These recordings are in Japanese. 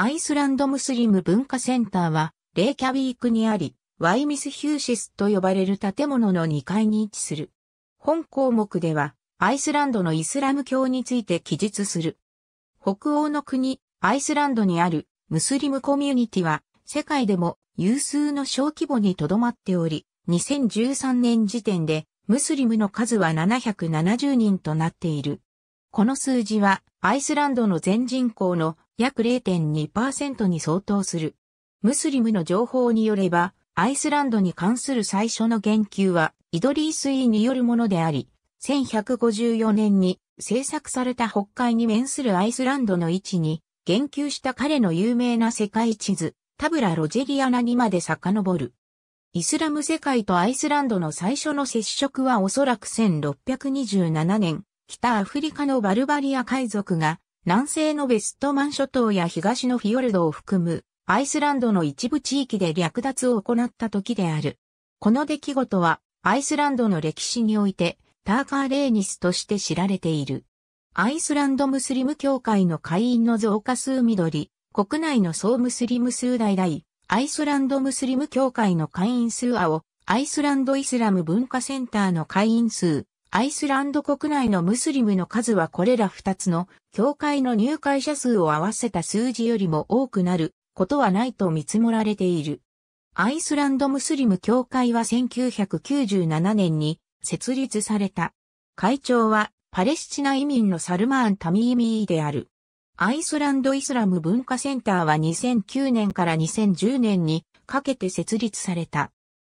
アイスランドムスリム文化センターは、レイキャビークにあり、ワイミスヒューシスと呼ばれる建物の2階に位置する。本項目では、アイスランドのイスラム教について記述する。北欧の国、アイスランドにあるムスリムコミュニティは、世界でも有数の小規模にとどまっており、2013年時点で、ムスリムの数は770人となっている。この数字は、アイスランドの全人口の約0.2%に相当する。ムスリムの情報によれば、アイスランドに関する最初の言及は、イドリース・イーによるものであり、1154年に制作された北海に面するアイスランドの位置に、言及した彼の有名な世界地図、タブラ・ロジェリアナにまで遡る。イスラム世界とアイスランドの最初の接触はおそらく1627年、北アフリカのバルバリア海賊が南西のベストマン諸島や東のフィヨルドを含むアイスランドの一部地域で略奪を行った時である。この出来事はアイスランドの歴史においてターカーレーニスとして知られている。アイスランドムスリム協会の会員の増加数緑、国内の総ムスリム数大々、アイスランドムスリム協会の会員数青、アイスランドイスラム文化センターの会員数、アイスランド国内のムスリムの数はこれら2つの教会の入会者数を合わせた数字よりも多くなることはないと見積もられている。アイスランドムスリム教会は1997年に設立された。会長はパレスチナ移民のサルマーン・タミーミーである。アイスランドイスラム文化センターは2009年から2010年にかけて設立された。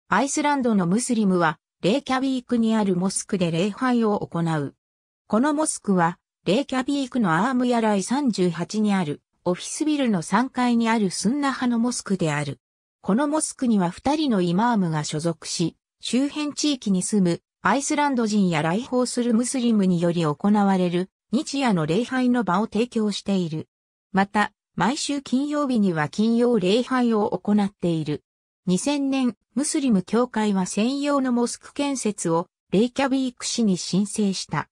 アイスランドのムスリムはレイキャビークにあるモスクで礼拝を行う。このモスクは、レイキャビークのアームヤライ38にある、オフィスビルの3階にあるスンナ派のモスクである。このモスクには2人のイマームが所属し、周辺地域に住むアイスランド人や来訪するムスリムにより行われる日夜の礼拝の場を提供している。また、毎週金曜日には金曜礼拝を行っている。2000年、ムスリム教会は専用のモスク建設をレイキャビーク市に申請した。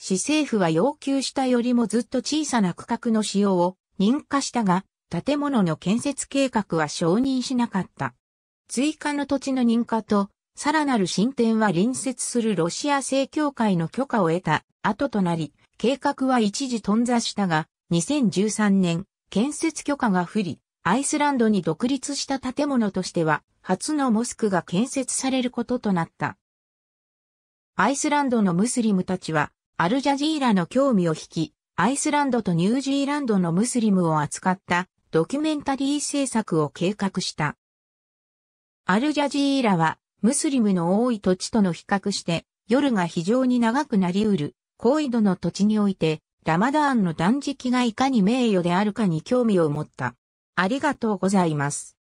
市政府は要求したよりもずっと小さな区画の使用を認可したが、建物の建設計画は承認しなかった。追加の土地の認可と、さらなる進展は隣接するロシア正教会の許可を得た後となり、計画は一時頓挫したが、2013年、建設許可が不利、アイスランドに独立した建物としては、初のモスクが建設されることとなった。アイスランドのムスリムたちは、アルジャジーラの興味を引き、アイスランドとニュージーランドのムスリムを扱ったドキュメンタリー制作を計画した。アルジャジーラは、ムスリムの多い土地との比較して、夜が非常に長くなりうる、高緯度の土地において、ラマダーンの断食がいかに名誉であるかに興味を持った。ありがとうございます。